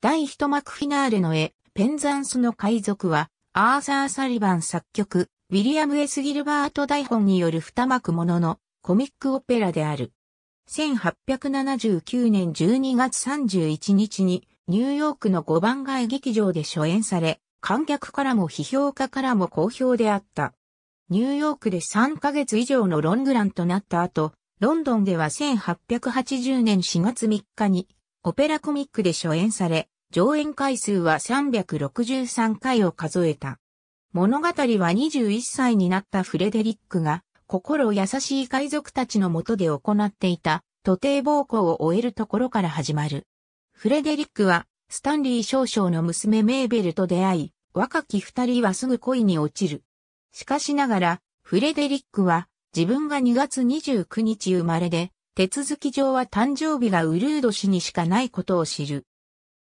第一幕フィナーレの絵、ペンザンスの海賊は、アーサー・サリバン作曲、ウィリアム・エス・ギルバート台本による二幕もののコミックオペラである。1879年12月31日にニューヨークの5番街劇場で初演され、観客からも批評家からも好評であった。ニューヨークで3ヶ月以上のロングランとなった後、ロンドンでは1880年4月3日にオペラコミックで初演され、上演回数は363回を数えた。物語は21歳になったフレデリックが、心優しい海賊たちのもとで行っていた、徒弟暴行を終えるところから始まる。フレデリックは、スタンリー少将の娘メーベルと出会い、若き二人はすぐ恋に落ちる。しかしながら、フレデリックは、自分が2月29日生まれで、手続き上は誕生日がウルード氏にしかないことを知る。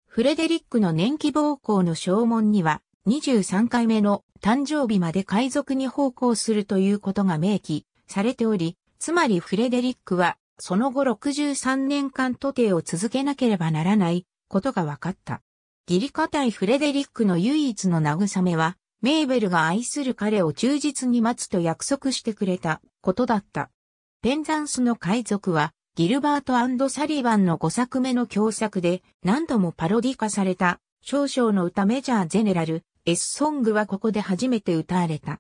フレデリックの年季暴行の証文には、23回目の誕生日まで海賊に奉公するということが明記されており、つまりフレデリックは、その後63年間徒弟を続けなければならないことが分かった。義理カいフレデリックの唯一の慰めは、メーベルが愛する彼を忠実に待つと約束してくれたことだった。ペンザンスの海賊は、ギルバートサリバンの5作目の共作で、何度もパロディ化された、少々の歌メジャーゼネラル、S ソングはここで初めて歌われた。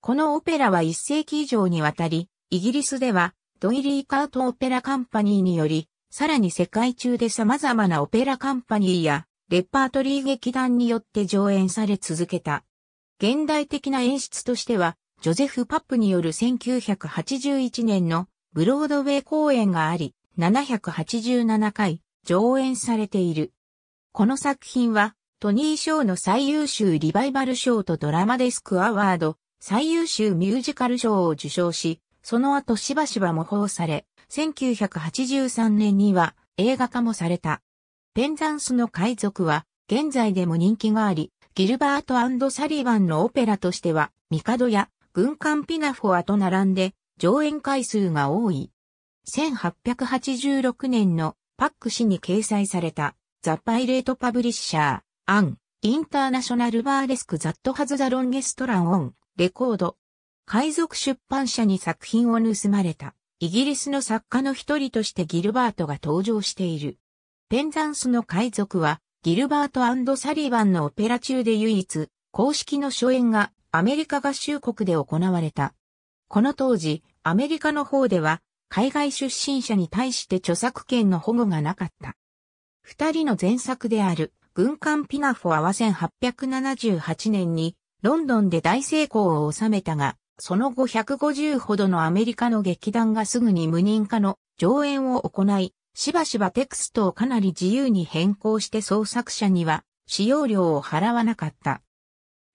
このオペラは1世紀以上にわたり、イギリスでは、ドイリー・カート・オペラ・カンパニーにより、さらに世界中で様々なオペラカンパニーや、レパートリー劇団によって上演され続けた。現代的な演出としては、ジョゼフ・パップによる1981年のブロードウェイ公演があり、787回上演されている。この作品は、トニー賞の最優秀リバイバル賞とドラマデスクアワード、最優秀ミュージカル賞を受賞し、その後しばしば模倣され、1983年には映画化もされた。ペンザンスの海賊は、現在でも人気があり、ギルバートサリバンのオペラとしては、ミカドや軍艦ピナフォアと並んで上演回数が多い。1886年のパック誌に掲載されたザ・パイレート・パブリッシャー、アン、インターナショナル・バーレスク・ザット・ハズ・ザ・ロンゲスト・ラン・オン、レコード。海賊出版社に作品を盗まれた、イギリスの作家の一人としてギルバートが登場している。ペンザンスの海賊は、ギルバートサリバンのオペラ中で唯一、公式の初演がアメリカ合衆国で行われた。この当時、アメリカの方では、海外出身者に対して著作権の保護がなかった。二人の前作である、軍艦ピナフォアは1878年に、ロンドンで大成功を収めたが、その後150ほどのアメリカの劇団がすぐに無人化の上演を行い、しばしばテクストをかなり自由に変更して創作者には使用料を払わなかった。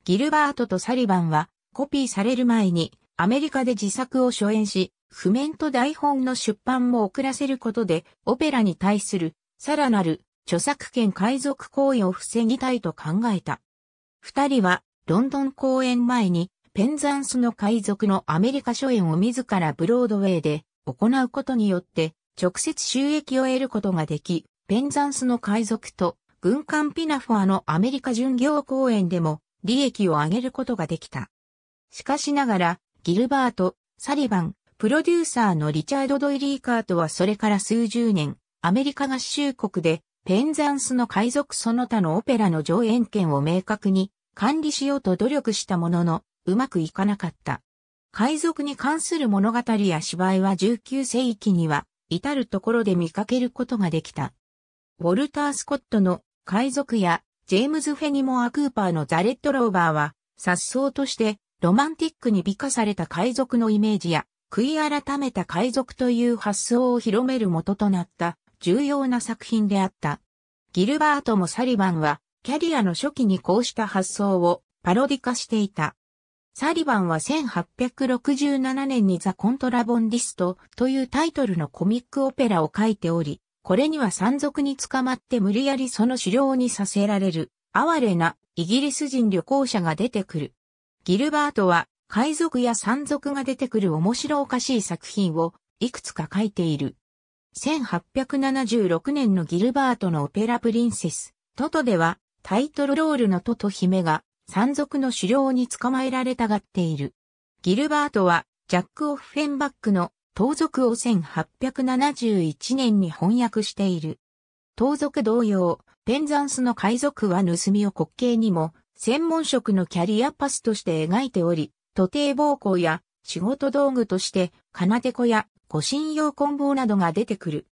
ギルバートとサリバンはコピーされる前にアメリカで自作を初演し、譜面と台本の出版も遅らせることでオペラに対するさらなる著作権海賊行為を防ぎたいと考えた。二人はロンドン公演前にペンザンスの海賊のアメリカ初演を自らブロードウェイで行うことによって直接収益を得ることができ、ペンザンスの海賊と軍艦ピナフォアのアメリカ巡業公演でも利益を上げることができた。しかしながら、ギルバート、サリバン、プロデューサーのリチャード・ドイリー・カートはそれから数十年、アメリカ合衆国で、ペンザンスの海賊その他のオペラの上演権を明確に管理しようと努力したものの、うまくいかなかった。海賊に関する物語や芝居は19世紀には、至るところで見かけることができた。ウォルター・スコットの海賊やジェームズ・フェニモア・クーパーのザ・レッド・ローバーは、殺僧として、ロマンティックに美化された海賊のイメージや、悔い改めた海賊という発想を広める元となった重要な作品であった。ギルバートもサリバンはキャリアの初期にこうした発想をパロディ化していた。サリバンは1867年にザ・コントラボンディストというタイトルのコミックオペラを書いており、これには山賊に捕まって無理やりその狩猟にさせられる、哀れなイギリス人旅行者が出てくる。ギルバートは海賊や山賊が出てくる面白おかしい作品をいくつか書いている。1876年のギルバートのオペラプリンセス、トトではタイトルロールのトト姫が山賊の狩猟に捕まえられたがっている。ギルバートはジャック・オフフェンバックの盗賊を1871年に翻訳している。盗賊同様、ペンザンスの海賊は盗みを滑稽にも、専門職のキャリアパスとして描いており、徒弟暴行や仕事道具として、金手子や護身用棍棒などが出てくる。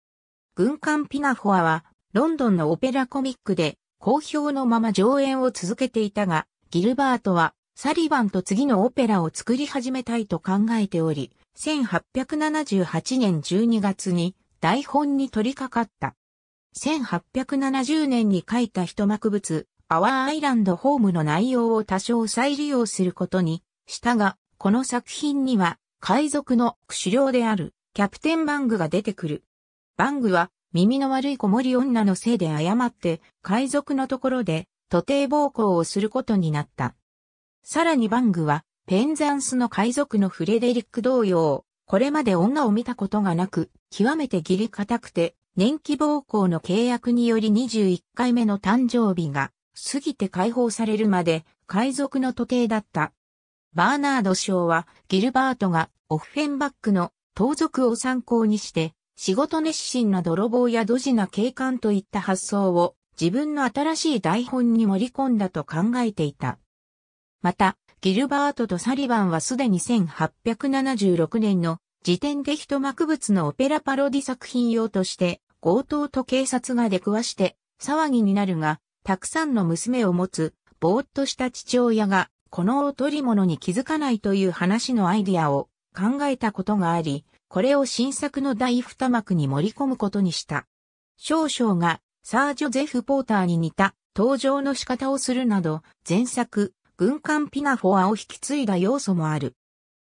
軍艦ピナフォアは、ロンドンのオペラコミックで、好評のまま上演を続けていたが、ギルバートは、サリバンと次のオペラを作り始めたいと考えており、1878年12月に台本に取り掛かった。1870年に書いた一幕物、アワーアイランドホームの内容を多少再利用することにしたが、この作品には海賊の首領であるキャプテンバングが出てくる。バングは耳の悪い子守女のせいで誤って海賊のところで徒弟暴行をすることになった。さらにバングはペンザンスの海賊のフレデリック同様、これまで女を見たことがなく、極めて義理固くて、年季暴行の契約により21回目の誕生日が過ぎて解放されるまで海賊の時計だった。バーナード賞はギルバートがオフェンバックの盗賊を参考にして、仕事熱心な泥棒やドジな警官といった発想を自分の新しい台本に盛り込んだと考えていた。また、ギルバートとサリバンはすでに1876年の時点で一幕物のオペラパロディ作品用として強盗と警察が出くわして騒ぎになるが、たくさんの娘を持つぼーっとした父親がこのお取り物に気づかないという話のアイディアを考えたことがあり、これを新作の第二幕に盛り込むことにした。少々がサージョゼフ・ポーターに似た登場の仕方をするなど、前作、軍艦ピナフォアを引き継いだ要素もある。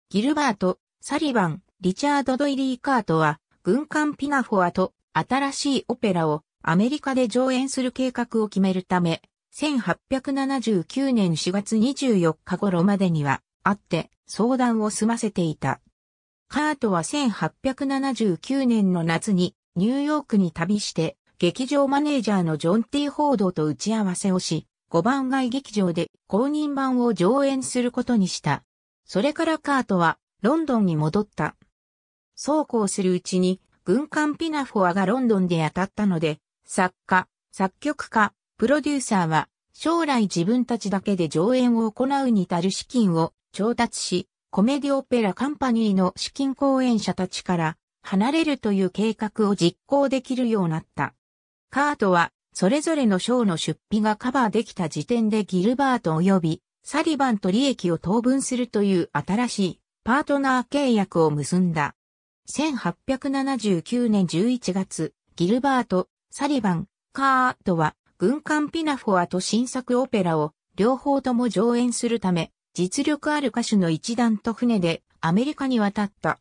ギルバート、サリバン、リチャード・ドイリー・カートは、軍艦ピナフォアと新しいオペラをアメリカで上演する計画を決めるため、1879年4月24日頃までには、会って相談を済ませていた。カートは1879年の夏にニューヨークに旅して、劇場マネージャーのジョン・ティー・ードと打ち合わせをし、5番街劇場で公認版を上演することにした。それからカートはロンドンに戻った。そうこうするうちに軍艦ピナフォアがロンドンで当たったので、作家、作曲家、プロデューサーは将来自分たちだけで上演を行うに足る資金を調達し、コメディオペラカンパニーの資金講演者たちから離れるという計画を実行できるようになった。カートはそれぞれの賞の出費がカバーできた時点でギルバート及びサリバンと利益を当分するという新しいパートナー契約を結んだ。1879年11月、ギルバート、サリバン、カートは軍艦ピナフォアと新作オペラを両方とも上演するため、実力ある歌手の一団と船でアメリカに渡った。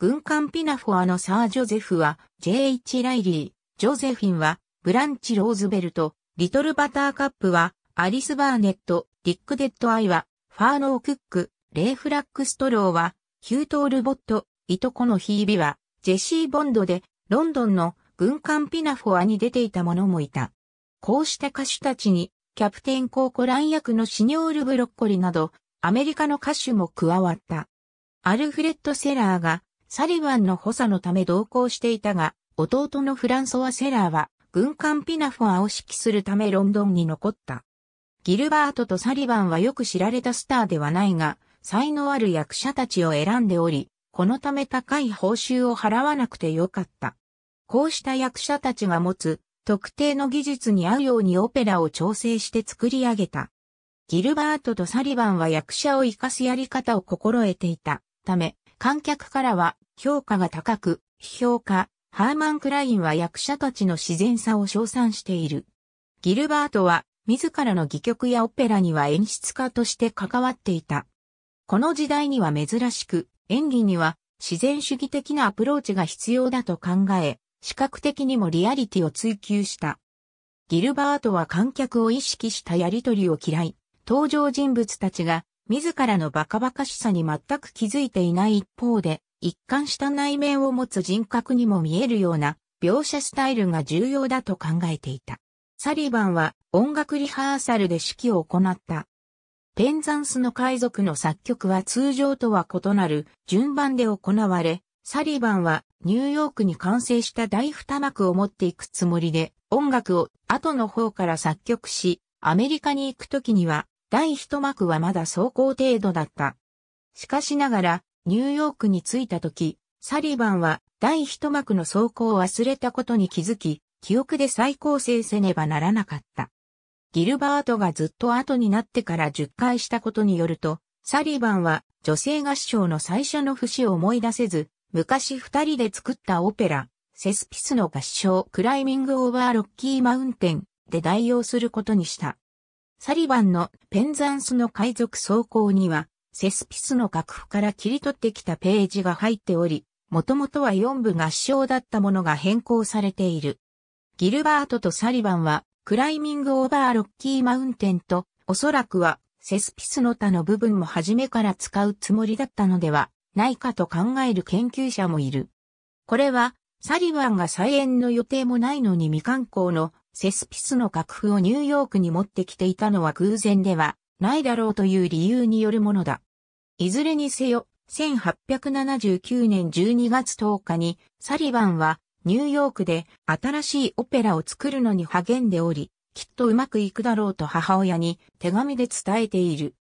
軍艦ピナフォアのサー・ジョゼフは J.H. ライリー、ジョゼフィンはブランチ・ローズベルト、リトル・バターカップは、アリス・バーネット、ディック・デッド・アイは、ファーノー・クック、レイ・フラック・ストローは、ヒュートル・ボット、いとこのヒービは、ジェシー・ボンドで、ロンドンの軍艦ピナフォアに出ていた者もいた。こうした歌手たちに、キャプテンコーコラン役のシニョール・ブロッコリなど、アメリカの歌手も加わった。アルフレッド・セラーが、サリバンの補佐のため同行していたが、弟のフランソワ・セラーは、軍艦ピナフォアを指揮するためロンドンに残った。ギルバートとサリバンはよく知られたスターではないが、才能ある役者たちを選んでおり、このため高い報酬を払わなくてよかった。こうした役者たちが持つ特定の技術に合うようにオペラを調整して作り上げた。ギルバートとサリバンは役者を活かすやり方を心得ていたため、観客からは評価が高く、批評家、ハーマン・クラインは役者たちの自然さを称賛している。ギルバートは自らの戯曲やオペラには演出家として関わっていた。この時代には珍しく、演技には自然主義的なアプローチが必要だと考え、視覚的にもリアリティを追求した。ギルバートは観客を意識したやりとりを嫌い、登場人物たちが自らのバカバカしさに全く気づいていない一方で、一貫した内面を持つ人格にも見えるような描写スタイルが重要だと考えていた。サリバンは音楽リハーサルで指揮を行った。ペンザンスの海賊の作曲は通常とは異なる順番で行われ、サリバンはニューヨークに完成した大二幕を持っていくつもりで音楽を後の方から作曲し、アメリカに行くときには第一幕はまだ走行程度だった。しかしながらニューヨークに着いた時、サリバンは第一幕の走行を忘れたことに気づき、記憶で再構成せねばならなかった。ギルバートがずっと後になってから10回したことによると、サリバンは女性合唱の最初の節を思い出せず、昔二人で作ったオペラ、セスピスの合唱クライミングオーバーロッキーマウンテンで代用することにした。サリバンのペンザンスの海賊走行にはセスピスの楽譜から切り取ってきたページが入っており、もともとは4部合唱だったものが変更されている。ギルバートとサリバンは、クライミングオーバーロッキーマウンテンと、おそらくは、セスピスの他の部分も初めから使うつもりだったのではないかと考える研究者もいる。これは、サリバンが再演の予定もないのに未刊行のセスピスの楽譜をニューヨークに持ってきていたのは偶然ではないだろうという理由によるものだ。いずれにせよ、1879年12月10日にサリバンはニューヨークで新しいオペラを作るのに励んでおり、きっとうまくいくだろうと母親に手紙で伝えている。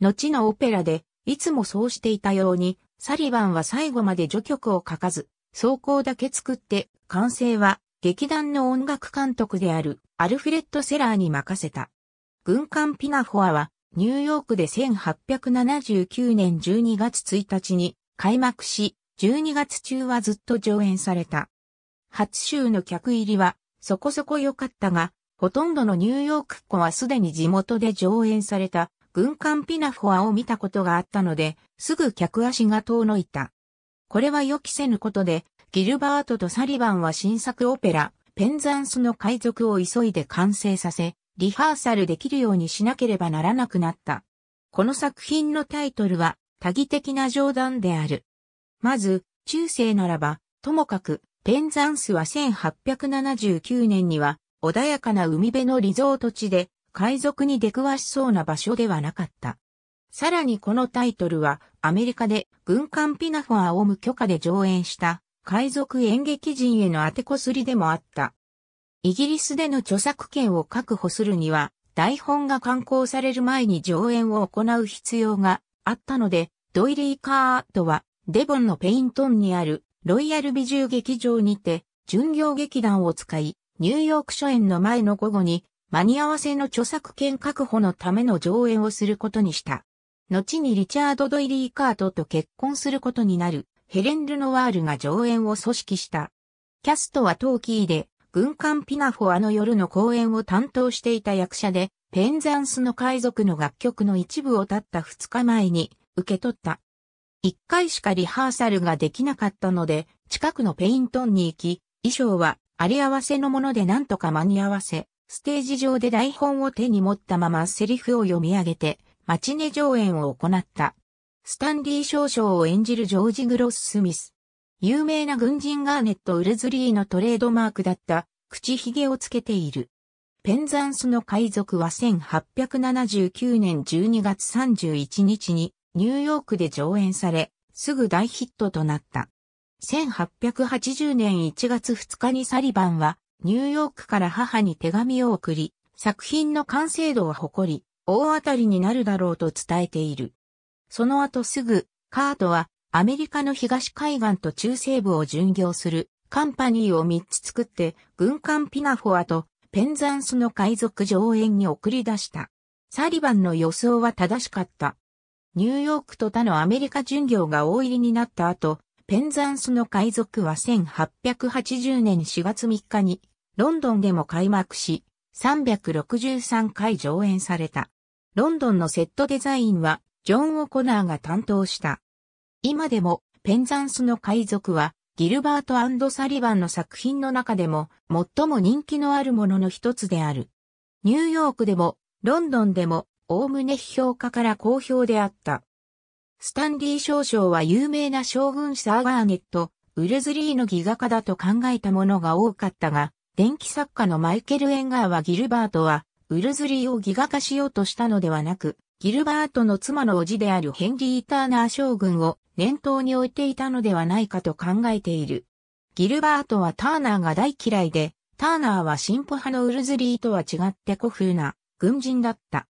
後のオペラでいつもそうしていたように、サリバンは最後まで序曲を書かず、走行だけ作って完成は劇団の音楽監督であるアルフレッド・セラーに任せた。軍艦ピナフォアはニューヨークで1879年12月1日に開幕し、12月中はずっと上演された。初週の客入りはそこそこ良かったが、ほとんどのニューヨークっ子はすでに地元で上演された軍艦ピナフォアを見たことがあったので、すぐ客足が遠のいた。これは予期せぬことで、ギルバートとサリバンは新作オペラ、ペンザンスの海賊を急いで完成させ、リハーサルできるようにしなければならなくなった。この作品のタイトルは多義的な冗談である。まず、中世ならば、ともかく、ペンザンスは1879年には、穏やかな海辺のリゾート地で、海賊に出くわしそうな場所ではなかった。さらにこのタイトルは、アメリカで軍艦ピナフォアを無許可で上演した、海賊演劇人への当てこすりでもあった。イギリスでの著作権を確保するには、台本が刊行される前に上演を行う必要があったので、ドイリー・カートは、デボンのペイントンにあるロイヤル美獣劇場にて、巡業劇団を使い、ニューヨーク初演の前の午後に、間に合わせの著作権確保のための上演をすることにした。後にリチャード・ドイリー・カートと結婚することになるヘレン・ルノワールが上演を組織した。キャストはトーキーで軍艦ピナフォアの夜の公演を担当していた役者で、ペンザンスの海賊の楽曲の一部をたった2日前に受け取った。1回しかリハーサルができなかったので、近くのペイントンに行き、衣装はあり合わせのものでなんとか間に合わせ、ステージ上で台本を手に持ったままセリフを読み上げて、マチネ上演を行った。スタンリー少将を演じるジョージ・グロス・スミス。有名な軍人ガーネット・ウルズリーのトレードマークだった口ひげをつけている。ペンザンスの海賊は1879年12月31日にニューヨークで上演され、すぐ大ヒットとなった。1880年1月2日にサリバンはニューヨークから母に手紙を送り、作品の完成度を誇り、大当たりになるだろうと伝えている。その後すぐ、カートはアメリカの東海岸と中西部を巡業するカンパニーを3つ作って、軍艦ピナフォアとペンザンスの海賊上演に送り出した。サリバンの予想は正しかった。ニューヨークと他のアメリカ巡業が大入りになった後、ペンザンスの海賊は1880年4月3日にロンドンでも開幕し、363回上演された。ロンドンのセットデザインはジョン・オコナーが担当した。今でもペンザンスの海賊はギルバートサリバンの作品の中でも最も人気のあるものの一つである。ニューヨークでもロンドンでもおおむね批評家から好評であった。スタンリー少将は有名な将軍サーガーネット、ウルズリーのギガ化だと考えたものが多かったが、電気作家のマイケル・エンガーはギルバートは、ウルズリーをギガ化しようとしたのではなく、ギルバートの妻の叔父であるヘンリー・ターナー将軍を念頭に置いていたのではないかと考えている。ギルバートはターナーが大嫌いで、ターナーは進歩派のウルズリーとは違って古風な軍人だった。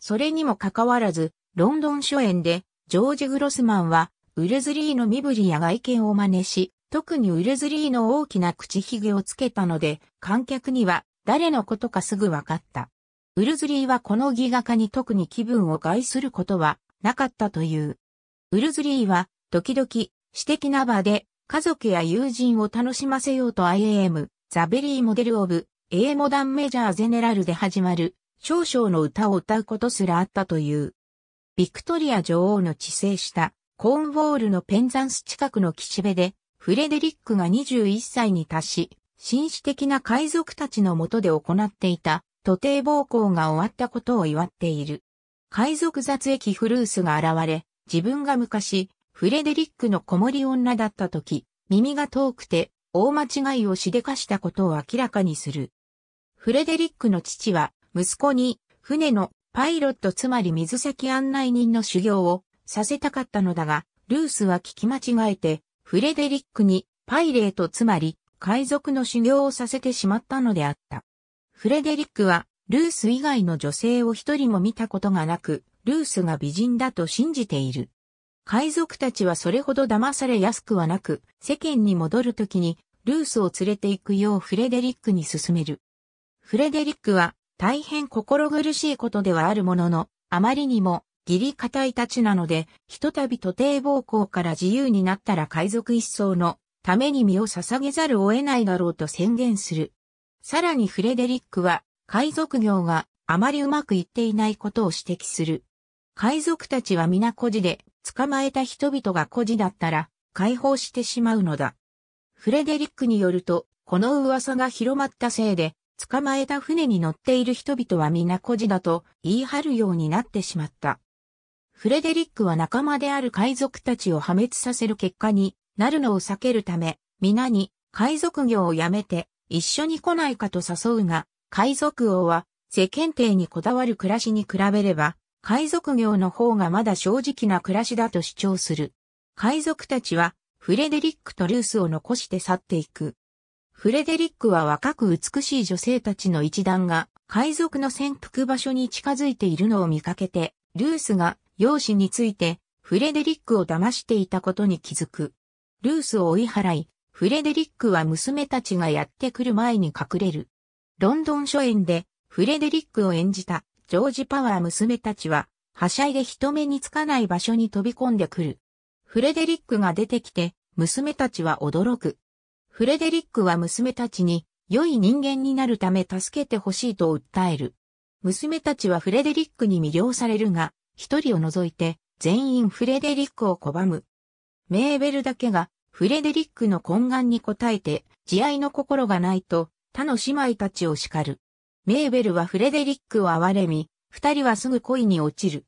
それにもかかわらず、ロンドン初演で、ジョージ・グロスマンは、ウルズリーの身振りや外見を真似し、特にウルズリーの大きな口ひげをつけたので、観客には誰のことかすぐわかった。ウルズリーはこのギガ化に特に気分を害することはなかったという。ウルズリーは、時々、私的な場で、家族や友人を楽しませようと IAM、ザベリーモデルオブ、A モダンメジャーゼネラルで始まる、少々の歌を歌うことすらあったという。ビクトリア女王の治世した、コーンウォールのペンザンス近くの岸辺で、フレデリックが21歳に達し、紳士的な海賊たちのもとで行っていた、徒弟暴行が終わったことを祝っている。海賊雑役フルースが現れ、自分が昔、フレデリックの子守女だった時、耳が遠くて、大間違いをしでかしたことを明らかにする。フレデリックの父は、息子に、船のパイロットつまり水先案内人の修行をさせたかったのだが、ルースは聞き間違えて、フレデリックにパイレートつまり海賊の修行をさせてしまったのであった。フレデリックはルース以外の女性を一人も見たことがなく、ルースが美人だと信じている。海賊たちはそれほど騙されやすくはなく、世間に戻るときに、ルースを連れて行くようフレデリックに勧める。フレデリックは、大変心苦しいことではあるものの、あまりにも、義理固いたちなので、ひとたび徒弟暴行から自由になったら海賊一層のために身を捧げざるを得ないだろうと宣言する。さらにフレデリックは、海賊業があまりうまくいっていないことを指摘する。海賊たちは皆孤児で、捕まえた人々が孤児だったら、解放してしまうのだ。フレデリックによると、この噂が広まったせいで、捕まえた船に乗っている人々は皆孤児だと言い張るようになってしまった。フレデリックは仲間である海賊たちを破滅させる結果になるのを避けるため、皆に海賊業をやめて一緒に来ないかと誘うが、海賊王は世間体にこだわる暮らしに比べれば海賊業の方がまだ正直な暮らしだと主張する。海賊たちは、フレデリックとルースを残して去っていく。フレデリックは若く美しい女性たちの一団が、海賊の潜伏場所に近づいているのを見かけて、ルースが容姿について、フレデリックを騙していたことに気づく。ルースを追い払い、フレデリックは娘たちがやってくる前に隠れる。ロンドン初演でフレデリックを演じたジョージ・パワー娘たちは、はしゃいで人目につかない場所に飛び込んでくる。フレデリックが出てきて、娘たちは驚く。フレデリックは娘たちに、良い人間になるため助けてほしいと訴える。娘たちはフレデリックに魅了されるが、一人を除いて、全員フレデリックを拒む。メーベルだけが、フレデリックの懇願に応えて、慈愛の心がないと、他の姉妹たちを叱る。メーベルはフレデリックを憐れみ、二人はすぐ恋に落ちる。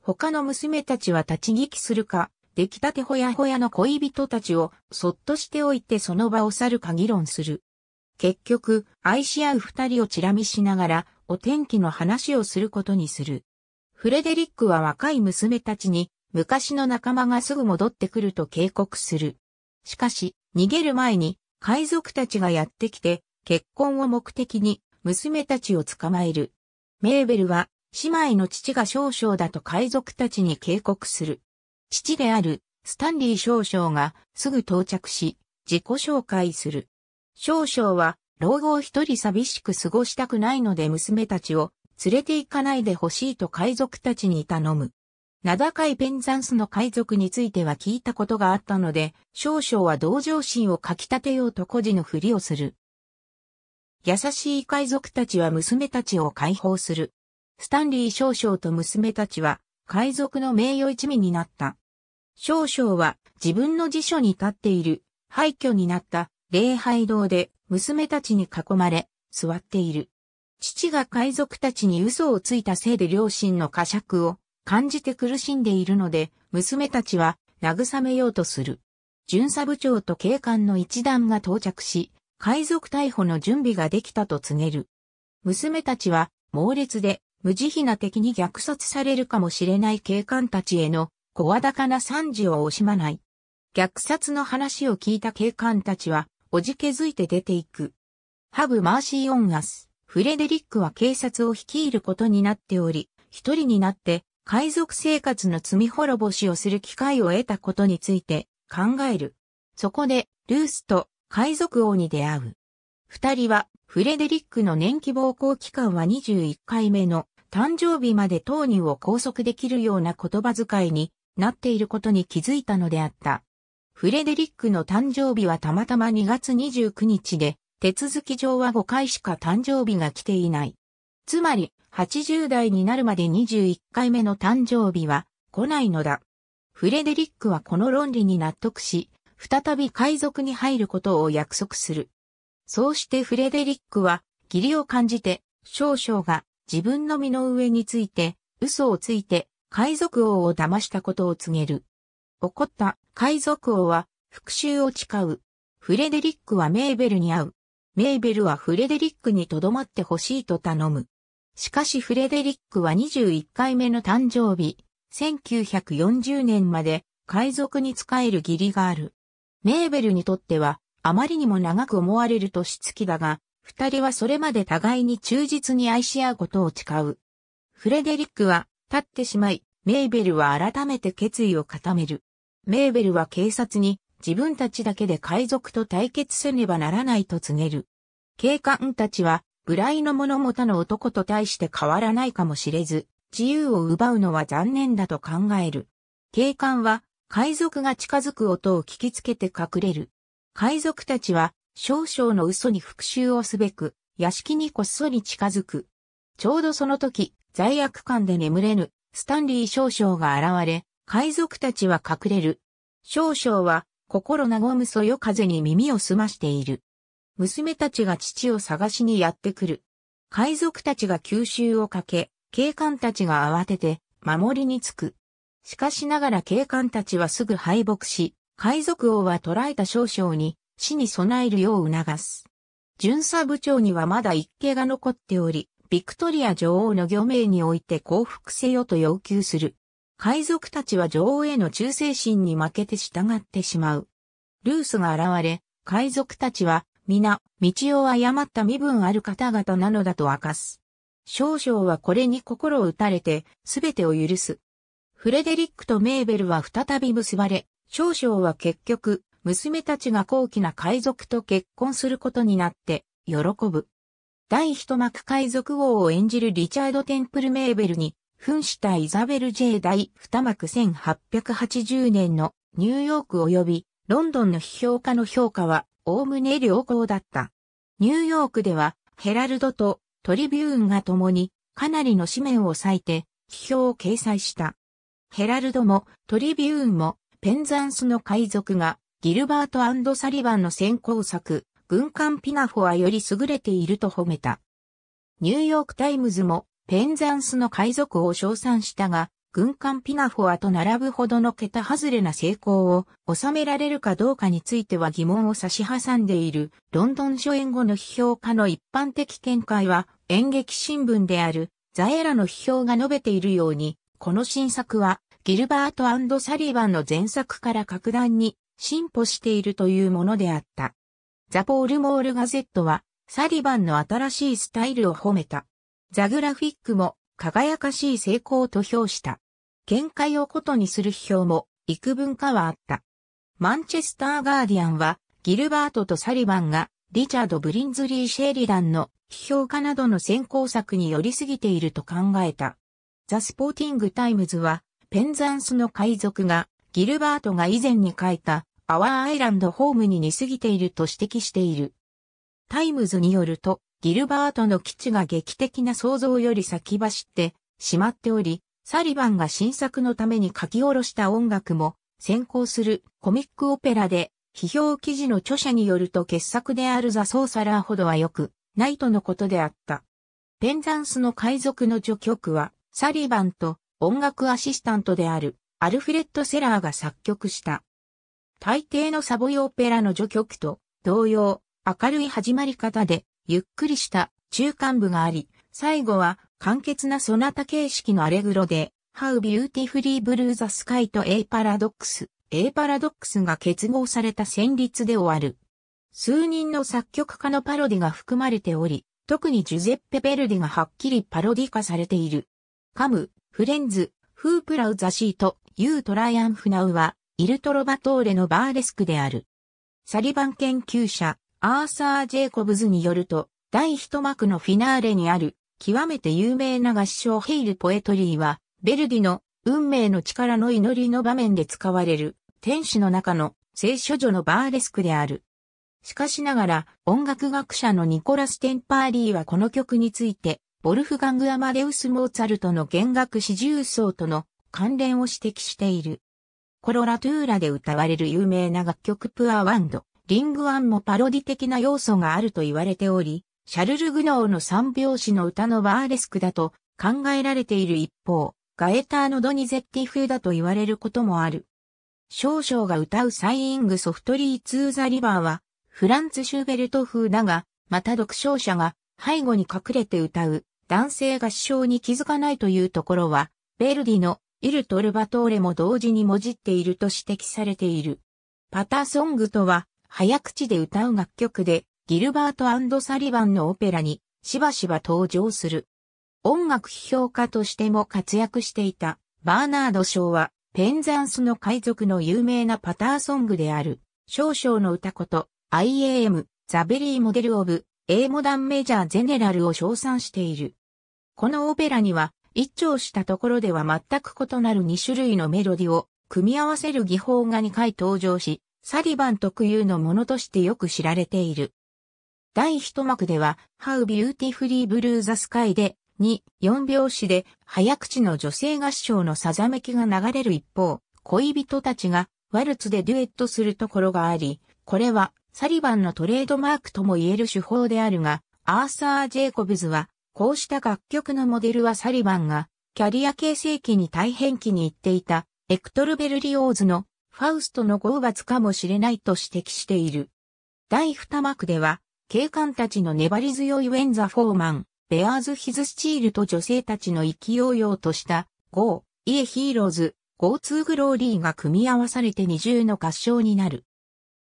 他の娘たちは立ち聞きするか、出来たてほやほやの恋人たちをそっとしておいてその場を去るか議論する。結局、愛し合う二人をチラ見しながら、お天気の話をすることにする。フレデリックは若い娘たちに、昔の仲間がすぐ戻ってくると警告する。しかし、逃げる前に、海賊たちがやってきて、結婚を目的に娘たちを捕まえる。メーベルは、姉妹の父が少々だと海賊たちに警告する。父である、スタンリー少々が、すぐ到着し、自己紹介する。少々は、老後を一人寂しく過ごしたくないので娘たちを連れて行かないでほしいと海賊たちに頼む。名高いペンザンスの海賊については聞いたことがあったので、少々は同情心をかき立てようと孤児のふりをする。優しい海賊たちは娘たちを解放する。スタンリー少将と娘たちは海賊の名誉一味になった。少将は自分の辞書に立っている廃墟になった礼拝堂で娘たちに囲まれ座っている。父が海賊たちに嘘をついたせいで両親の呵責を感じて苦しんでいるので娘たちは慰めようとする。巡査部長と警官の一団が到着し、海賊逮捕の準備ができたと告げる。娘たちは猛烈で無慈悲な敵に虐殺されるかもしれない警官たちへの声高な惨事を惜しまない。虐殺の話を聞いた警官たちはおじけづいて出ていく。ハブ・マーシー・オン・アス、フレデリックは警察を率いることになっており、一人になって海賊生活の罪滅ぼしをする機会を得たことについて考える。そこで、ルースと海賊王に出会う。二人は、フレデリックの年期暴行期間は21回目の誕生日まで当人を拘束できるような言葉遣いになっていることに気づいたのであった。フレデリックの誕生日はたまたま2月29日で、手続き上は5回しか誕生日が来ていない。つまり、80代になるまで21回目の誕生日は来ないのだ。フレデリックはこの論理に納得し、再び海賊に入ることを約束する。そうしてフレデリックは、義理を感じて、少々が自分の身の上について、嘘をついて、海賊王を騙したことを告げる。怒った海賊王は、復讐を誓う。フレデリックはメーベルに会う。メーベルはフレデリックに留まってほしいと頼む。しかしフレデリックは21回目の誕生日、1940年まで海賊に仕える義理がある。メーベルにとっては、あまりにも長く思われるつきだが、二人はそれまで互いに忠実に愛し合うことを誓う。フレデリックは、立ってしまい、メーベルは改めて決意を固める。メーベルは警察に、自分たちだけで海賊と対決せねばならないと告げる。警官たちは、ライの物もの男と対して変わらないかもしれず、自由を奪うのは残念だと考える。警官は海賊が近づく音を聞きつけて隠れる。海賊たちは少々の嘘に復讐をすべく、屋敷にこっそり近づく。ちょうどその時、罪悪感で眠れぬ、スタンリー少将が現れ、海賊たちは隠れる。少将は、心和むそよ風に耳を澄ましている。娘たちが父を探しにやってくる。海賊たちが吸収をかけ、警官たちが慌てて、守りにつく。しかしながら警官たちはすぐ敗北し、海賊王は捕らえた少将に死に備えるよう促す。巡査部長にはまだ一計が残っており、ビクトリア女王の漁名において降伏せよと要求する。海賊たちは女王への忠誠心に負けて従ってしまう。ルースが現れ、海賊たちは皆、道を誤った身分ある方々なのだと明かす。少々はこれに心を打たれて、すべてを許す。フレデリックとメーベルは再び結ばれ、少々は結局、娘たちが高貴な海賊と結婚することになって、喜ぶ。第一幕海賊王を演じるリチャード・テンプル・メーベルに、扮したイザベル・ジェイ第二幕1880年のニューヨーク及びロンドンの批評家の評価は、おおむね良好だった。ニューヨークでは、ヘラルドとトリビューンが共に、かなりの紙面を割いて、批評を掲載した。ヘラルドもトリビューンもペンザンスの海賊がギルバートサリバンの先行作、軍艦ピナフォアより優れていると褒めた。ニューヨークタイムズもペンザンスの海賊を称賛したが、軍艦ピナフォアと並ぶほどの桁外れな成功を収められるかどうかについては疑問を差し挟んでいるロンドン初演後の批評家の一般的見解は演劇新聞であるザエラの批評が述べているようにこの新作は、ギルバートサリバンの前作から格段に進歩しているというものであった。ザ・ポール・モール・ガゼットは、サリバンの新しいスタイルを褒めた。ザ・グラフィックも、輝かしい成功と評した。見解をことにする批評も、幾分かはあった。マンチェスター・ガーディアンは、ギルバートとサリバンが、リチャード・ブリンズリー・シェリダンの批評家などの先行作に寄りすぎていると考えた。ザ・スポーティング・タイムズは、ペンザンスの海賊が、ギルバートが以前に書いた、アワーアイランドホームに似すぎていると指摘している。タイムズによると、ギルバートの基地が劇的な想像より先走ってしまっており、サリバンが新作のために書き下ろした音楽も先行するコミックオペラで、批評記事の著者によると傑作であるザ・ソーサラーほどはよくないとのことであった。ペンザンスの海賊の序曲はサリバンと音楽アシスタントであるアルフレッド・セラーが作曲した。大抵のサボイオペラの序曲と同様、明るい始まり方でゆっくりした中間部があり、最後は簡潔なソナタ形式のアレグロで、How Beautifully Blue the Sky と A Paradox、A Paradox が結合された旋律で終わる。数人の作曲家のパロディが含まれており、特にジュゼッペ・ベルディがはっきりパロディ化されている。カム、フレンズ、フープラウザシート、ユートライアンフナウは、イルトロバトーレのバーレスクである。サリバン研究者、アーサー・ジェイコブズによると、第一幕のフィナーレにある、極めて有名な合唱ヘイル・ポエトリーは、ベルディの運命の力の祈りの場面で使われる、天使の中の聖書女のバーレスクである。しかしながら、音楽学者のニコラス・テンパーリーはこの曲について、ボルフガング・アマデウス・モーツァルトの弦楽四重奏との関連を指摘している。コロラトゥーラで歌われる有名な楽曲プアワンド、リングワンもパロディ的な要素があると言われており、シャルル・グノーの三拍子の歌のバーレスクだと考えられている一方、ガエターのドニゼッティ風だと言われることもある。少々が歌うサイイングソフトリー・ツー・ザ・リバーは、フランツ・シューベルト風だが、また読唱者が背後に隠れて歌う男性が唱に気づかないというところは、ベルディのイル・トルバトーレも同時にもじっていると指摘されている。パターソングとは、早口で歌う楽曲で、ギルバートサリバンのオペラにしばしば登場する。音楽批評家としても活躍していたバーナード・ショーは、ペンザンスの海賊の有名なパターソングである、少々の歌こと IAM、ザベリーモデルオブ、英モダンメジャーゼネラルを称賛している。このオペラには、一聴したところでは全く異なる2種類のメロディを組み合わせる技法が2回登場し、サリバン特有のものとしてよく知られている。第一幕では、How Beautifully Blue the Sky で、2、4拍子で、早口の女性合唱のさざめきが流れる一方、恋人たちが、ワルツでデュエットするところがあり、これは、サリバンのトレードマークとも言える手法であるが、アーサー・ジェイコブズは、こうした楽曲のモデルはサリバンが、キャリア形成期に大変期に入っていた、エクトル・ベルリオーズの、ファウストの合罰かもしれないと指摘している。第二幕では、警官たちの粘り強いウェンザ・フォーマン、ベアーズ・ヒズ・スチールと女性たちの意気揚々とした、ゴー、イエ・ヒーローズ、ゴー・ツー・グローリーが組み合わされて二重の合唱になる。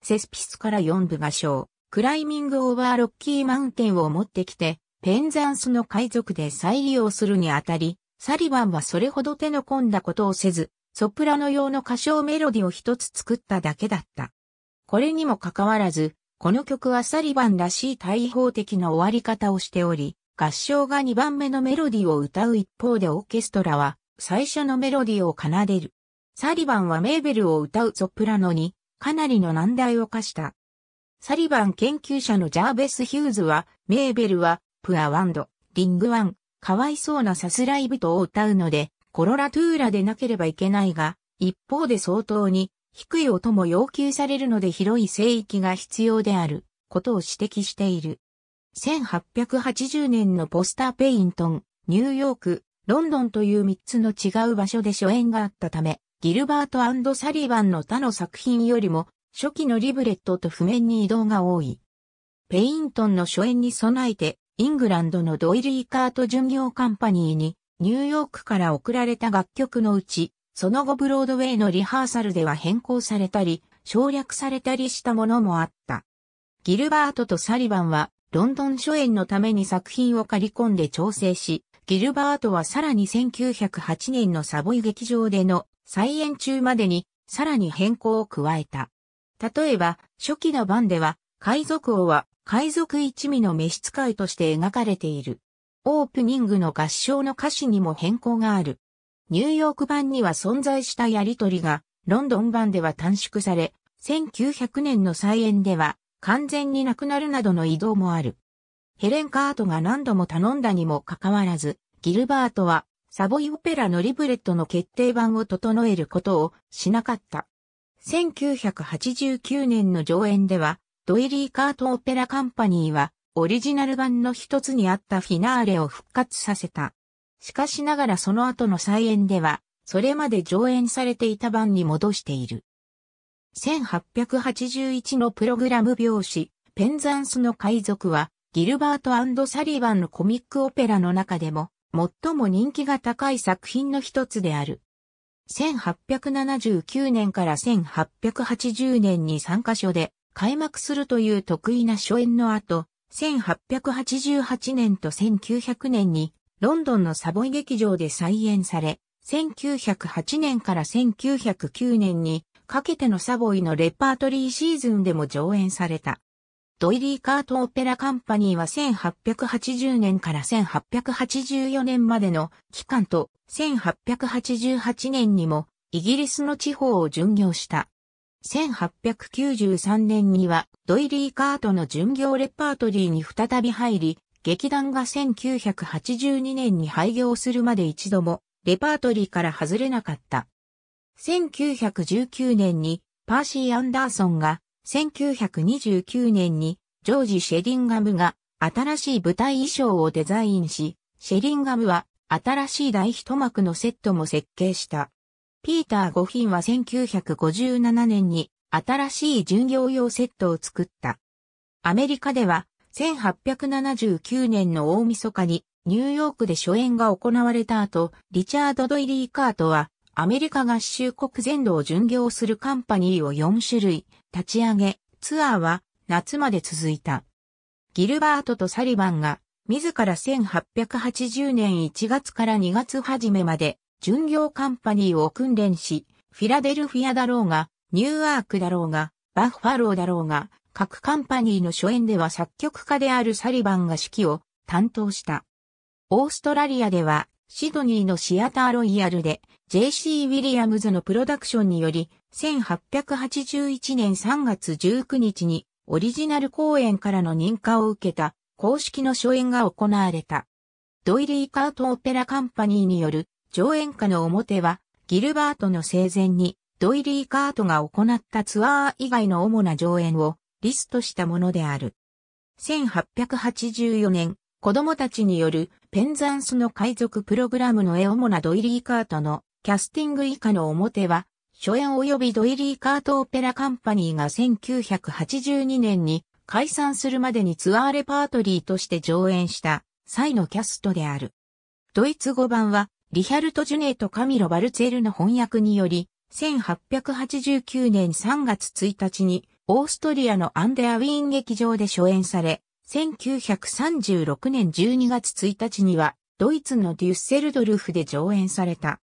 セスピスから4部が章、クライミングオーバーロッキーマウンテンを持ってきて、ペンザンスの海賊で再利用するにあたり、サリバンはそれほど手の込んだことをせず、ソプラノ用の歌唱メロディを一つ作っただけだった。これにもかかわらず、この曲はサリバンらしい対法的な終わり方をしており、合唱が2番目のメロディを歌う一方でオーケストラは最初のメロディを奏でる。サリバンはメーベルを歌うソプラノに、かなりの難題を課した。サリバン研究者のジャーベス・ヒューズは、メーベルは、プアワンド、リングワン、かわいそうなスライブ人を歌うので、コロラトゥーラでなければいけないが、一方で相当に低い音も要求されるので広い聖域が必要であることを指摘している。1880年のポスターペイントン、ニューヨーク、ロンドンという3つの違う場所で初演があったため、ギルバートサリバンの他の作品よりも、初期のリブレットと譜面に移動が多い。ペイントンの初演に備えて、イングランドのドイリー・カート巡業カンパニーに、ニューヨークから送られた楽曲のうち、その後ブロードウェイのリハーサルでは変更されたり、省略されたりしたものもあった。ギルバートとサリバンは、ロンドン初演のために作品を借り込んで調整し、ギルバートはさらに1908年のサボイ劇場での再演中までにさらに変更を加えた。例えば、初期の版では、海賊王は海賊一味の召使いとして描かれている。オープニングの合唱の歌詞にも変更がある。ニューヨーク版には存在したやりとりが、ロンドン版では短縮され、1900年の再演では完全になくなるなどの移動もある。ヘレン・カートが何度も頼んだにもかかわらず、ギルバートはサボイオペラのリブレットの決定版を整えることをしなかった。1989年の上演では、ドイリー・カート・オペラ・カンパニーは、オリジナル版の一つにあったフィナーレを復活させた。しかしながらその後の再演では、それまで上演されていた版に戻している。1881のプログラム表紙、ペンザンスの海賊は、ギルバートサリバンのコミックオペラの中でも、最も人気が高い作品の一つである。1879年から1880年に3カ所で開幕するという得意な初演の後、1888年と1900年にロンドンのサボイ劇場で再演され、1908年から1909年にかけてのサボイのレパートリーシーズンでも上演された。ドイリー・カート・オペラ・カンパニーは1880年から1884年までの期間と1888年にもイギリスの地方を巡業した。1893年にはドイリー・カートの巡業レパートリーに再び入り、劇団が1982年に廃業するまで一度もレパートリーから外れなかった。1919年にパーシー・アンダーソンが1929年にジョージ・シェリンガムが新しい舞台衣装をデザインし、シェリンガムは新しい大一幕のセットも設計した。ピーター・ゴフィンは1957年に新しい巡業用セットを作った。アメリカでは1879年の大晦日にニューヨークで初演が行われた後、リチャード・ドイリー・カートはアメリカ合衆国全土を巡業するカンパニーを4種類、立ち上げ、ツアーは夏まで続いた。ギルバートとサリバンが自ら1880年1月から2月初めまで巡業カンパニーを訓練し、フィラデルフィアだろうが、ニューアークだろうが、バッファローだろうが、各カンパニーの初演では作曲家であるサリバンが指揮を担当した。オーストラリアではシドニーのシアターロイヤルで JC ウィリアムズのプロダクションにより1881年3月19日にオリジナル公演からの認可を受けた公式の初演が行われた。ドイリー・カート・オペラ・カンパニーによる上演歌の表はギルバートの生前にドイリー・カートが行ったツアー以外の主な上演をリストしたものである。1884年、子供たちによるペンザンスの海賊プログラムの絵主なドイリー・カートのキャスティング以下の表は初演及びドイリー・カート・オペラ・カンパニーが1982年に解散するまでにツアーレパートリーとして上演した際のキャストである。ドイツ語版はリヒャルト・ジュネーとカミロ・バルツェルの翻訳により、1889年3月1日にオーストリアのアンデアウィーン劇場で初演され、1936年12月1日にはドイツのデュッセルドルフで上演された。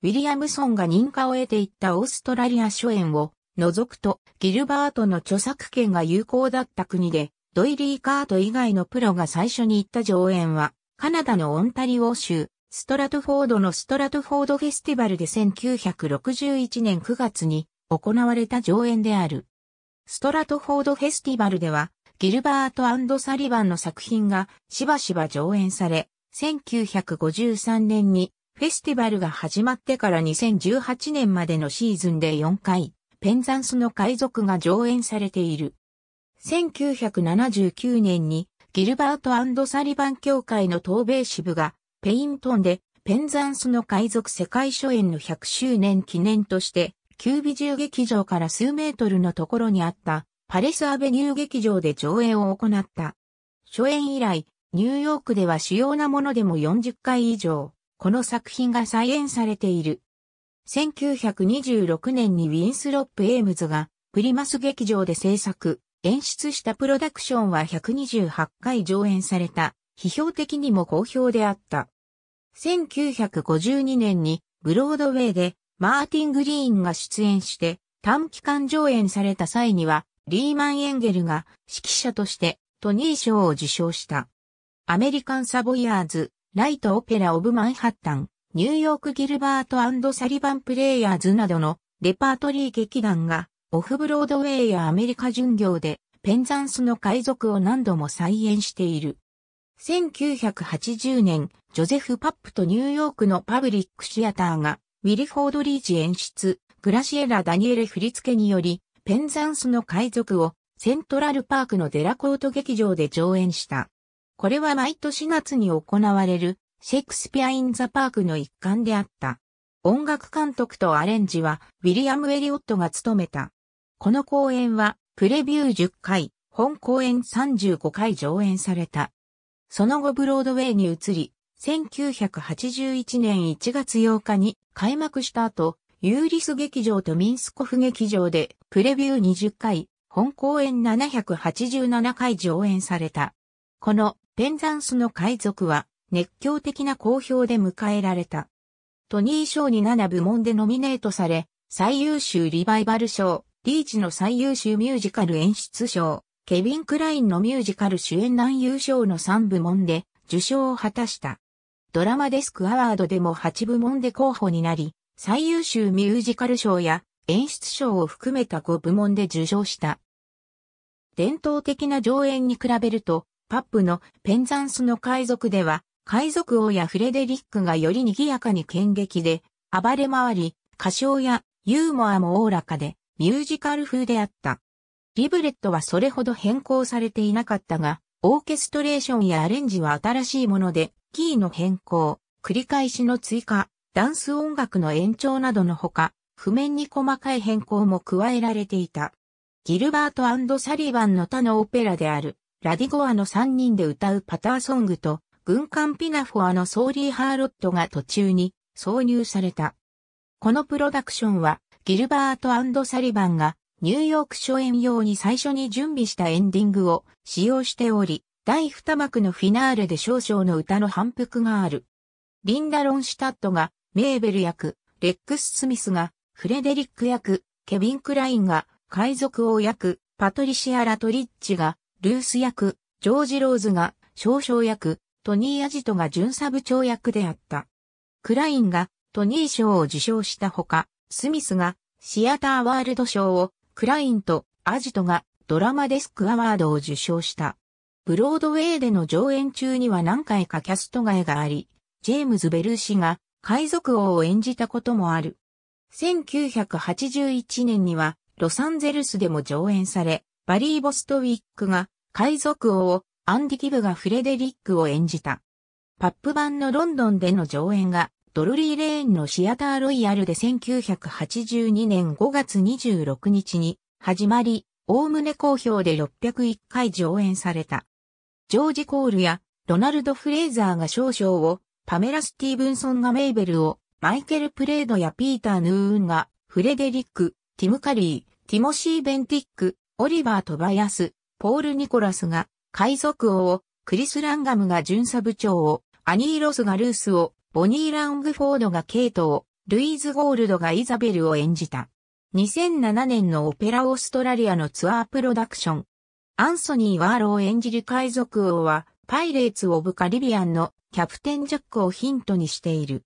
ウィリアムソンが認可を得ていったオーストラリア諸演を除くと、ギルバートの著作権が有効だった国で、ドイリー・カート以外のプロが最初に行った上演は、カナダのオンタリオ州、ストラトフォードのストラトフォードフェスティバルで1961年9月に行われた上演である。ストラトフォードフェスティバルでは、ギルバートサリバンの作品がしばしば上演され、1953年にフェスティバルが始まってから2018年までのシーズンで4回、ペンザンスの海賊が上演されている。1979年にギルバートサリバン協会の東米支部がペイントンでペンザンスの海賊世界初演の100周年記念としてキュービジュ劇場から数メートルのところにあったパレスアベニュー劇場で上映を行った。初演以来、ニューヨークでは主要なものでも40回以上、この作品が再演されている。1926年にウィンスロップ・エイムズがプリマス劇場で制作、演出したプロダクションは128回上演された、批評的にも好評であった。1952年にブロードウェイでマーティン・グリーンが出演して短期間上演された際にはリーマン・エンゲルが指揮者としてトニー賞を受賞した。アメリカン・サボイヤーズライトオペラオブマンハッタン、ニューヨークギルバートサリバンプレイヤーズなどのレパートリー劇団がオフブロードウェイやアメリカ巡業でペンザンスの海賊を何度も再演している。1980年、ジョゼフ・パップとニューヨークのパブリックシアターが、ウィリフォード・リージ演出、グラシエラ・ダニエル振り付けにより、ペンザンスの海賊をセントラルパークのデラコート劇場で上演した。これは毎年夏に行われるシェイクスピア・イン・ザ・パークの一環であった。音楽監督とアレンジはウィリアム・エリオットが務めた。この公演はプレビュー10回、本公演35回上演された。その後ブロードウェイに移り、1981年1月8日に開幕した後、ユーリス劇場とミンスコフ劇場でプレビュー20回、本公演787回上演された。このペンザンスの海賊は熱狂的な好評で迎えられた。トニー賞に7部門でノミネートされ、最優秀リバイバル賞、リーチの最優秀ミュージカル演出賞、ケビン・クラインのミュージカル主演男優賞の3部門で受賞を果たした。ドラマデスクアワードでも8部門で候補になり、最優秀ミュージカル賞や演出賞を含めた5部門で受賞した。伝統的な上演に比べると、パップのペンザンスの海賊では、海賊王やフレデリックがより賑やかに剣劇で、暴れ回り、歌唱やユーモアもおおらかで、ミュージカル風であった。リブレットはそれほど変更されていなかったが、オーケストレーションやアレンジは新しいもので、キーの変更、繰り返しの追加、ダンス音楽の延長などのほか、譜面に細かい変更も加えられていた。ギルバートサリバンの他のオペラである、ラディゴアの3人で歌うパターソングと、軍艦ピナフォアのソーリーハーロットが途中に挿入された。このプロダクションは、ギルバートサリバンが、ニューヨーク初演用に最初に準備したエンディングを使用しており、第二幕のフィナーレで少々の歌の反復がある。リンダ・ロンシュタットがメーベル役、レックス・スミスがフレデリック役、ケビン・クラインが海賊王役、パトリシア・ラトリッチがルース役、ジョージ・ローズが少将役、トニー・アジトが巡査部長役であった。クラインがトニー賞を受賞したほか、スミスがシアターワールド賞を、クラインとアジトがドラマデスクアワードを受賞した。ブロードウェイでの上演中には何回かキャストえがあり、ジェームズ・ベルー氏が海賊王を演じたこともある。1981年にはロサンゼルスでも上演され、バリー・ボストウィックが海賊王をアンディ・ギブがフレデリックを演じた。パップ版のロンドンでの上演がドルリー・レーンのシアター・ロイヤルで1982年5月26日に始まり、おおむね好評で601回上演された。ジョージ・コールやロナルド・フレイザーが少々を、パメラ・スティーブンソンがメイベルを、マイケル・プレードやピーター・ヌーンがフレデリック、ティム・カリー、ティモシー・ベンティック、オリバー・トバヤス、ポール・ニコラスが海賊王を、クリス・ランガムが巡査部長を、アニー・ロスがルースを、ボニー・ラングフォードがケイトを、ルイーズ・ゴールドがイザベルを演じた。2007年のオペラ・オーストラリアのツアープロダクション。アンソニー・ワーロを演じる海賊王は、パイレーツ・オブ・カリビアンのキャプテン・ジャックをヒントにしている。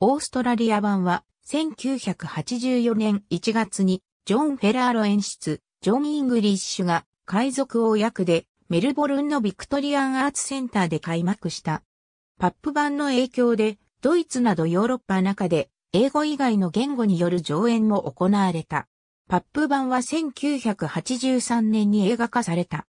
オーストラリア版は1984年1月にジョン・フェラーロ演出、ジョン・イングリッシュが海賊王役でメルボルンのビクトリアンアーツセンターで開幕した。パップ版の影響でドイツなどヨーロッパ中で英語以外の言語による上演も行われた。パップ版は1983年に映画化された。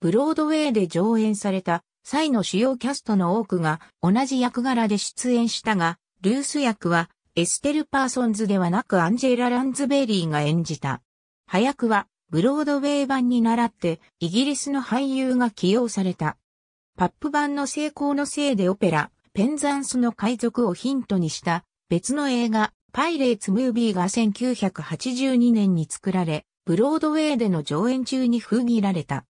ブロードウェイで上演された際の主要キャストの多くが同じ役柄で出演したが、ルース役はエステル・パーソンズではなくアンジェラ・ランズベリーが演じた。早くはブロードウェイ版に倣って、イギリスの俳優が起用された。パップ版の成功のせいでオペラ、ペンザンスの海賊をヒントにした別の映画、パイレーツ・ムービーが1982年に作られ、ブロードウェイでの上演中に封切られた。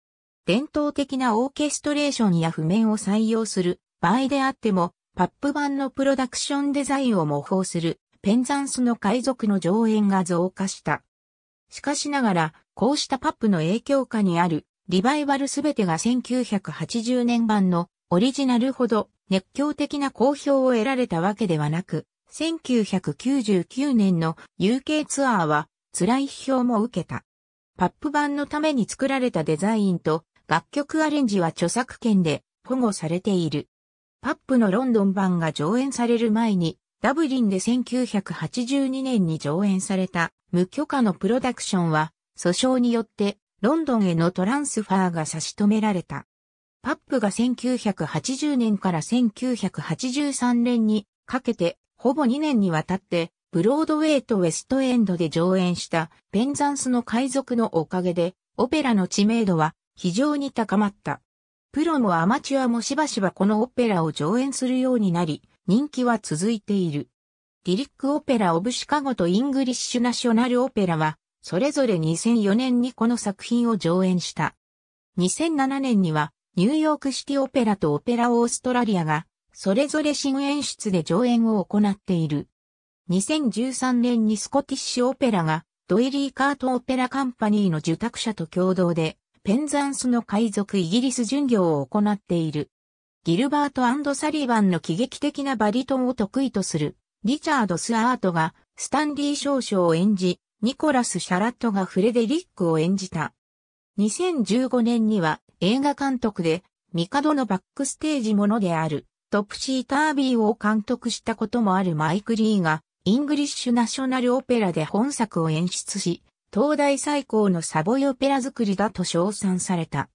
伝統的なオーケストレーションや譜面を採用する場合であっても、パップ版のプロダクションデザインを模倣するペンザンスの海賊の上演が増加した。しかしながら、こうしたパップの影響下にあるリバイバルすべてが1980年版のオリジナルほど熱狂的な好評を得られたわけではなく、1999年の UK ツアーは辛い批評も受けた。パップ版のために作られたデザインと楽曲アレンジは著作権で保護されている。パップのロンドン版が上演される前に、ダブリンで1982年に上演された無許可のプロダクションは訴訟によってロンドンへのトランスファーが差し止められた。パップが1980年から1983年にかけてほぼ2年にわたってブロードウェイとウェストエンドで上演したペンザンスの海賊のおかげでオペラの知名度は非常に高まった。プロもアマチュアもしばしばこのオペラを上演するようになり、人気は続いている。ディリックオペラオブシカゴとイングリッシュナショナルオペラはそれぞれ2004年にこの作品を上演した。2007年には、ニューヨークシティオペラとオペラオーストラリアが、それぞれ新演出で上演を行っている。2013年にスコティッシュオペラが、ドイリー・カート・オペラカンパニーの受託者と共同で、ペンザンスの海賊イギリス巡業を行っている。ギルバートサリバンの喜劇的なバリトンを得意とする、リチャード・スアートが、スタンリー少将を演じ、ニコラス・シャラットがフレデリックを演じた。2015年には映画監督で、ミカドのバックステージものである、トップシータービーを監督したこともあるマイク・リーが、イングリッシュ・ナショナル・オペラで本作を演出し、東大最高のサボイオペラ作りだと称賛された。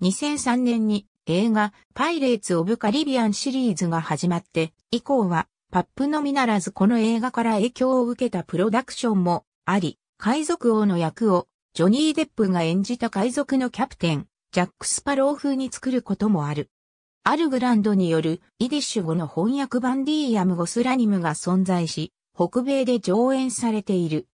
2003年に映画パイレーツ・オブ・カリビアンシリーズが始まって、以降はパップのみならずこの映画から影響を受けたプロダクションもあり、海賊王の役をジョニー・デップが演じた海賊のキャプテン、ジャック・スパロー風に作ることもある。アルグランドによるイディッシュ語の翻訳版ディーアム・ゴスラニムが存在し、北米で上演されている。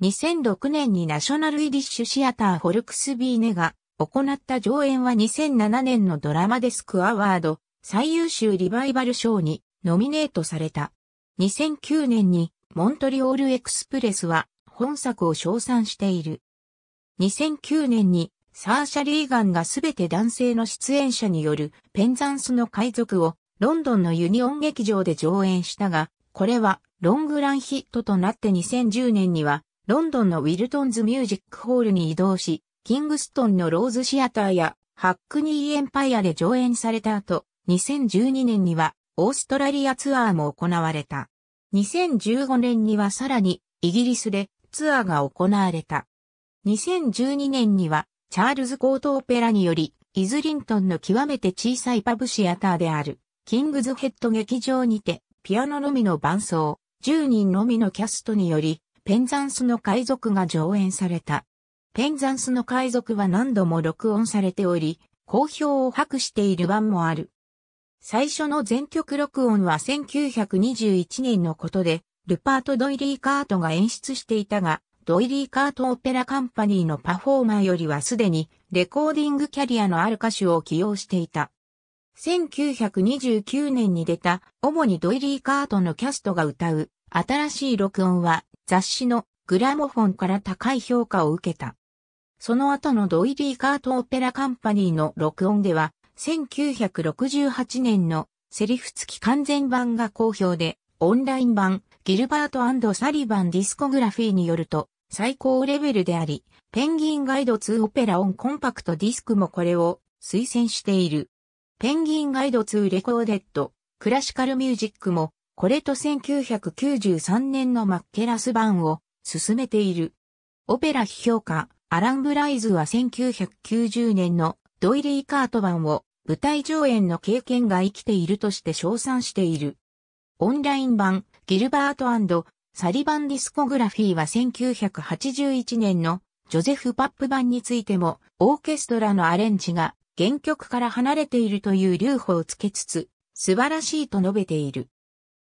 2006年にナショナルイディッシュシアター・ホルクスビーネが行った上演は2007年のドラマデスクアワード最優秀リバイバル賞にノミネートされた。2009年にモントリオールエクスプレスは本作を称賛している。2009年にサーシャ・リーガンがすべて男性の出演者によるペンザンスの海賊をロンドンのユニオン劇場で上演したが、これはロングランヒットとなって2010年にはロンドンのウィルトンズミュージックホールに移動し、キングストンのローズシアターやハックニーエンパイアで上演された後、2012年にはオーストラリアツアーも行われた。2015年にはさらにイギリスでツアーが行われた。2012年には、チャールズ・コート・オペラにより、イズリントンの極めて小さいパブシアターである、キングズヘッド劇場にて、ピアノのみの伴奏、10人のみのキャストにより、ペンザンスの海賊が上演された。ペンザンスの海賊は何度も録音されており、好評を博している版もある。最初の全曲録音は1921年のことで、ルパート・ドイリー・カートが演出していたが、ドイリー・カート・オペラ・カンパニーのパフォーマーよりはすでにレコーディングキャリアのある歌手を起用していた。1929年に出た、主にドイリー・カートのキャストが歌う、新しい録音は雑誌のグラモフォンから高い評価を受けた。その後のドイリー・カート・オペラ・カンパニーの録音では、1968年のセリフ付き完全版が好評で、オンライン版、ギルバートサリバンディスコグラフィーによると、最高レベルであり、ペンギンガイド2オペラオンコンパクトディスクもこれを推薦している。ペンギンガイド2レコーデッド、クラシカルミュージックも、これと1993年のマッケラス版を進めている。オペラ批評家、アラン・ブライズは1990年のドイリー・カート版を舞台上演の経験が生きているとして称賛している。オンライン版、ギルバートサリバンディスコグラフィーは1981年のジョゼフ・パップ版についてもオーケストラのアレンジが原曲から離れているという留保をつけつつ素晴らしいと述べている。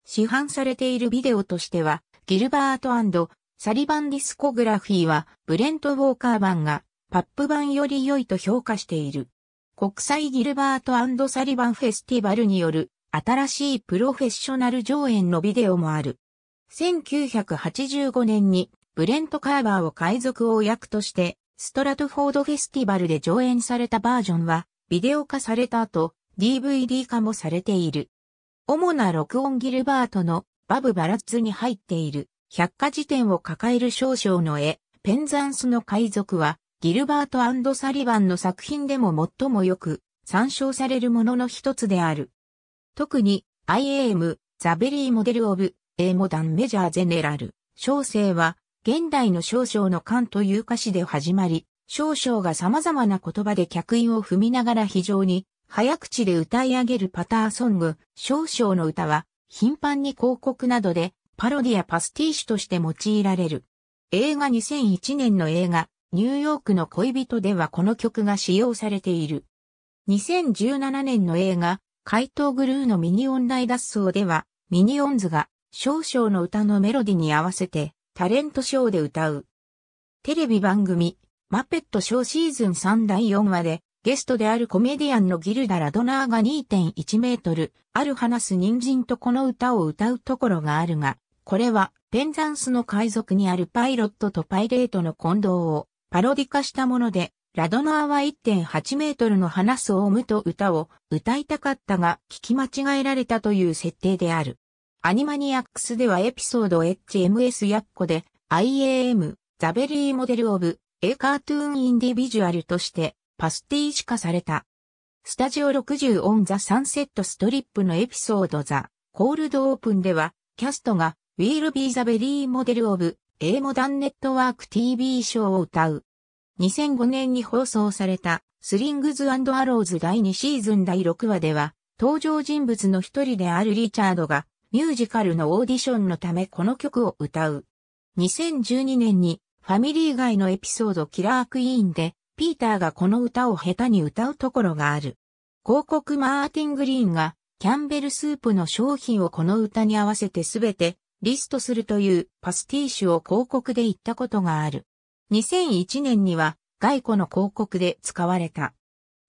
市販されているビデオとしてはギルバートサリバンディスコグラフィーはブレント・ウォーカー版がパップ版より良いと評価している。国際ギルバートサリバンフェスティバルによる新しいプロフェッショナル上演のビデオもある。1985年にブレント・カーバーを海賊王役として、ストラトフォードフェスティバルで上演されたバージョンは、ビデオ化された後、DVD 化もされている。主な録音ギルバートのバブ・バラッツに入っている百科事典を抱える少々の絵、ペンザンスの海賊は、ギルバートサリバンの作品でも最もよく参照されるものの一つである。特に IAM、ザベリーモデルオブ、A モダンメジャーゼネラル、小生は、現代の少々の勘という歌詞で始まり、少々が様々な言葉で客員を踏みながら非常に早口で歌い上げるパターソング、少々の歌は頻繁に広告などでパロディやパスティッシュとして用いられる。映画2001年の映画、ニューヨークの恋人ではこの曲が使用されている。2017年の映画、怪盗グルーのミニオン大脱走では、ミニオンズが少々の歌のメロディに合わせてタレントショーで歌う。テレビ番組、マペットショーシーズン3第4話で、ゲストであるコメディアンのギルダ・ラドナーが2.1メートル、ある話す人参とこの歌を歌うところがあるが、これはペンザンスの海賊にあるパイロットとパイレートの混同をパロディ化したもので、ラドナーは1.8メートルの花すオムと歌を歌いたかったが聞き間違えられたという設定である。アニマニアックスではエピソード HMS やっこで IAM ザベリーモデルオブ A カートゥーンインディビジュアルとしてパスティーシ化された。スタジオ60オンザサンセットストリップのエピソードザコールドオープンではキャストが Will Be the Very Model of A Modern Network TV ショーを歌う。2005年に放送されたスリングズアローズ第2シーズン第6話では、登場人物の一人であるリチャードがミュージカルのオーディションのためこの曲を歌う。2012年にファミリー外のエピソードキラークイーンでピーターがこの歌を下手に歌うところがある。広告マーティン・グリーンがキャンベルスープの商品をこの歌に合わせてすべてリストするというパスティッシュを広告で言ったことがある。2001年には外庫の広告で使われた。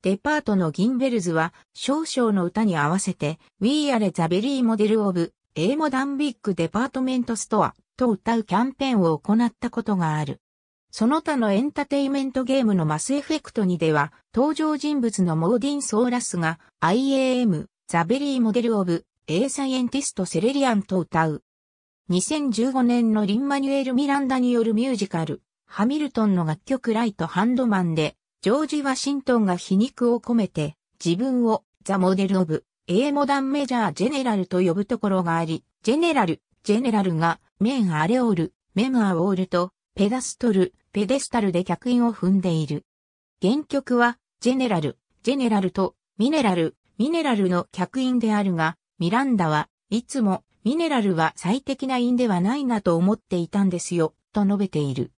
デパートのギンベルズは少々の歌に合わせて We are the very model of A modern big department store と歌うキャンペーンを行ったことがある。その他のエンタテイメントゲームのマスエフェクト2では、登場人物のモーディン・ソーラスが IAM、ザ・ベリー・モデル・オブ、A サイエンティスト・セレリアンと歌う。2015年のリンマニュエル・ミランダによるミュージカル、ハミルトンの楽曲ライトハンドマンで、ジョージ・ワシントンが皮肉を込めて、自分をザ・モデル・オブ・ A モダン・メジャー・ジェネラルと呼ぶところがあり、ジェネラル、ジェネラルが、メン・アレオール、メム・アオールと、ペダストル、ペデスタルで客員を踏んでいる。原曲は、ジェネラル、ジェネラルと、ミネラル、ミネラルの客員であるが、ミランダはいつもミネラルは最適な因ではないなと思っていたんですよ、と述べている。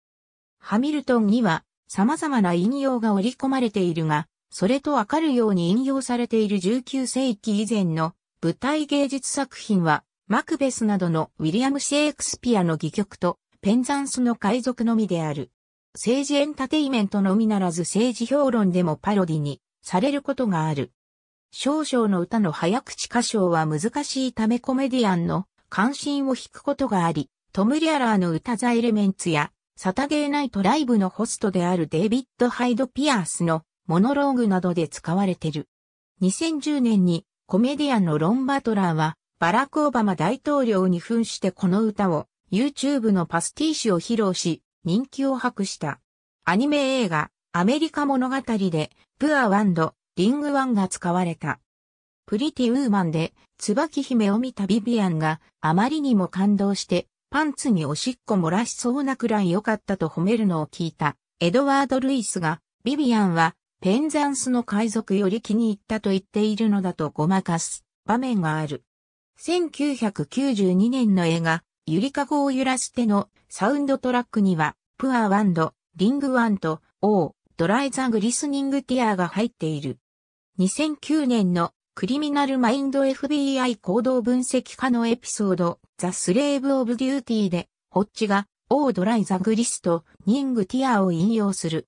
ハミルトンには様々な引用が織り込まれているが、それとわかるように引用されている19世紀以前の舞台芸術作品は、マクベスなどのウィリアム・シェイクスピアの戯曲とペンザンスの海賊のみである。政治エンタテイメントのみならず政治評論でもパロディにされることがある。少々の歌の早口歌唱は難しいためコメディアンの関心を引くことがあり、トム・リアラーの歌ザエレメンツやサタデーナイトライブのホストであるデイビッド・ハイド・ピアースのモノローグなどで使われてる。2010年にコメディアンのロン・バトラーはバラク・オバマ大統領に扮してこの歌を YouTube のパスティーシュを披露し人気を博した。アニメ映画アメリカ物語でプアワンド、リングワンが使われた。プリティウーマンで椿姫を見たビビアンがあまりにも感動してパンツにおしっこ漏らしそうなくらい良かったと褒めるのを聞いた、エドワード・ルイスが、ビビアンは、ペンザンスの海賊より気に入ったと言っているのだとごまかす場面がある。1992年の映画、ゆりかごを揺らしてのサウンドトラックには、プアワンド、リングワンと、オー、ドライザグリスニングティアが入っている。2009年のクリミナルマインド FBI 行動分析家のエピソード、ザ・スレーブ・オブ・デューティーで、ホッチが、オードライ・ザグリスと、ニング・ティアを引用する。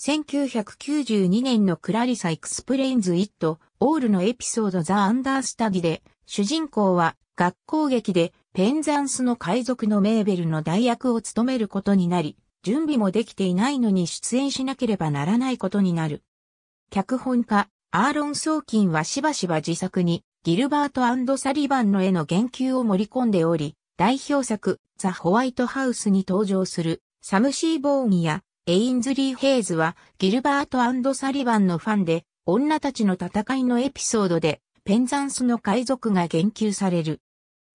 1992年のクラリサ・エクスプレインズ・イット・オールのエピソードザ・アンダースタディで、主人公は、学校劇で、ペンザンスの海賊のメーベルの代役を務めることになり、準備もできていないのに出演しなければならないことになる。脚本家、アーロン・ソーキンはしばしば自作にギルバートサリバンの絵の言及を盛り込んでおり、代表作ザ・ホワイトハウスに登場するサムシー・ボーンやエインズリー・ヘイズはギルバートサリバンのファンで女たちの戦いのエピソードでペンザンスの海賊が言及される。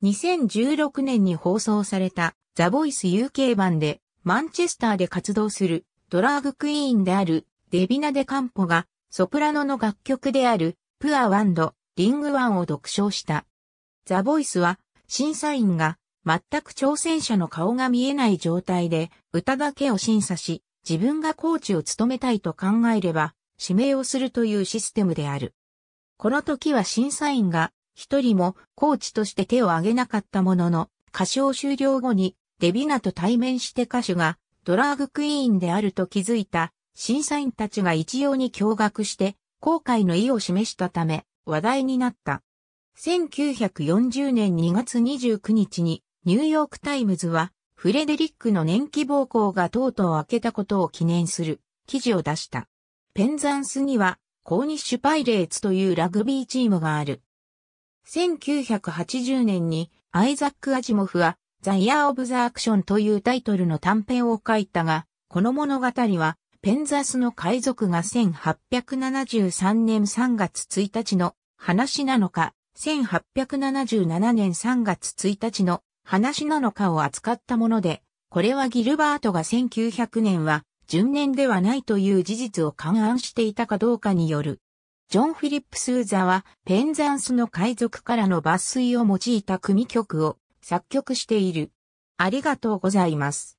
2016年に放送されたザ・ボイス UK 版でマンチェスターで活動するドラァグクイーンであるデビナ・デカンポがソプラノの楽曲である、プアワンド、リングワンを独唱した。ザ・ボイスは、審査員が、全く挑戦者の顔が見えない状態で、歌だけを審査し、自分がコーチを務めたいと考えれば、指名をするというシステムである。この時は審査員が、一人もコーチとして手を挙げなかったものの、歌唱終了後にデビナと対面して歌手がドラァグクイーンであると気づいた審査員たちが一様に驚愕して後悔の意を示したため話題になった。1940年2月29日にニューヨークタイムズはフレデリックの年季暴行がとうとう明けたことを記念する記事を出した。ペンザンスにはコーニッシュパイレーツというラグビーチームがある。1980年にアイザック・アジモフはザ・イヤー・オブ・ザ・アクションというタイトルの短編を書いたが、この物語はペンザスの海賊が1873年3月1日の話なのか、1877年3月1日の話なのかを扱ったもので、これはギルバートが1900年は純年ではないという事実を勘案していたかどうかによる。ジョン・フィリップ・スーザは、ペンザンスの海賊からの抜粋を用いた組曲を作曲している。ありがとうございます。